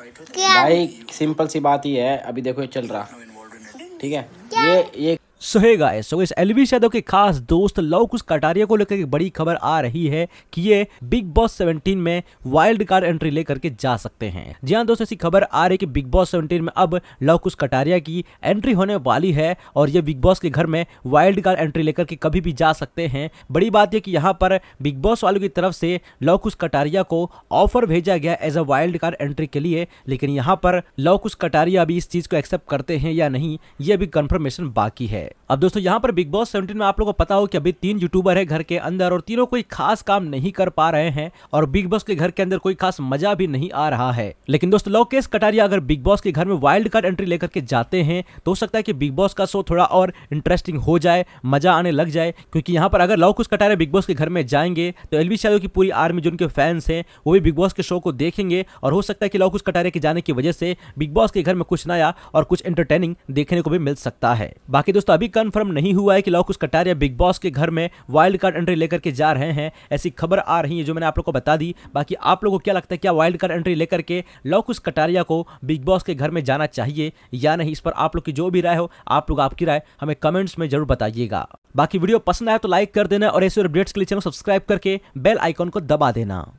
भाई सिंपल सी बात ही है अभी देखो ये चल रहा ठीक है ये ये सो है गाइस सो इस एलवी यादव के खास दोस्त लव कुश कटारिया को लेकर एक बड़ी खबर आ रही है कि ये बिग बॉस 17 में वाइल्ड कार्ड एंट्री लेकर के जा सकते हैं जी हाँ दोस्तों ऐसी खबर आ रही है कि बिग बॉस 17 में अब लव कुश कटारिया की एंट्री होने वाली है और ये बिग बॉस के घर में वाइल्ड कार्ड एंट्री लेकर के कभी भी जा सकते हैं बड़ी बात यह कि यहाँ पर बिग बॉस वालों की तरफ से लव कुश कटारिया को ऑफर भेजा गया as a wild card entry के लिए लेकिन यहाँ पर लव कुश कटारिया अभी इस चीज को एक्सेप्ट करते हैं या नहीं ये अभी कन्फर्मेशन बाकी है it अब दोस्तों यहाँ पर बिग बॉस 17 में आप लोगों को पता हो कि अभी तीन यूट्यूबर है घर के अंदर और तीनों कोई खास काम नहीं कर पा रहे हैं और बिग बॉस के घर के अंदर कोई खास मजा भी नहीं आ रहा है लेकिन दोस्तों लोकेश कटारिया अगर बिग बॉस के घर में वाइल्ड कार्ड एंट्री लेकर के जाते हैं तो हो सकता है कि बिग बॉस का शो थोड़ा और इंटरेस्टिंग हो जाए मजा आने लग जाए क्योंकि यहाँ पर अगर लवकुश कटारिया बिग बॉस के घर में जाएंगे तो एलवी यादव की पूरी आर्मी जो उनके फैंस हैं वो भी बिग बॉस के शो को देखेंगे और हो सकता है कि लवकुश कटारिया के जाने की वजह से बिग बॉस के घर में कुछ नया और कुछ एंटरटेनिंग देखने को भी मिल सकता है बाकी दोस्तों अभी कंफर्म नहीं हुआ है कि लवकुश कटारिया बिग बॉस के घर में वाइल्ड कार्ड एंट्री लेकर के जा रहे हैं ऐसी खबर आ रही है जो मैंने आप लोग को बता दी बाकी आप लोगों को क्या लगता है क्या वाइल्ड कार्ड एंट्री लेकर के लवकुश कटारिया को बिग बॉस के घर में जाना चाहिए या नहीं इस पर आप लोग की जो भी राय हो आप लोग आपकी राय हमें कमेंट्स में जरूर बताइएगा बाकी वीडियो पसंद आया तो लाइक कर देना और ऐसे अपडेट्स के लिए चैनल सब्सक्राइब करके बेल आइकॉन को दबा देना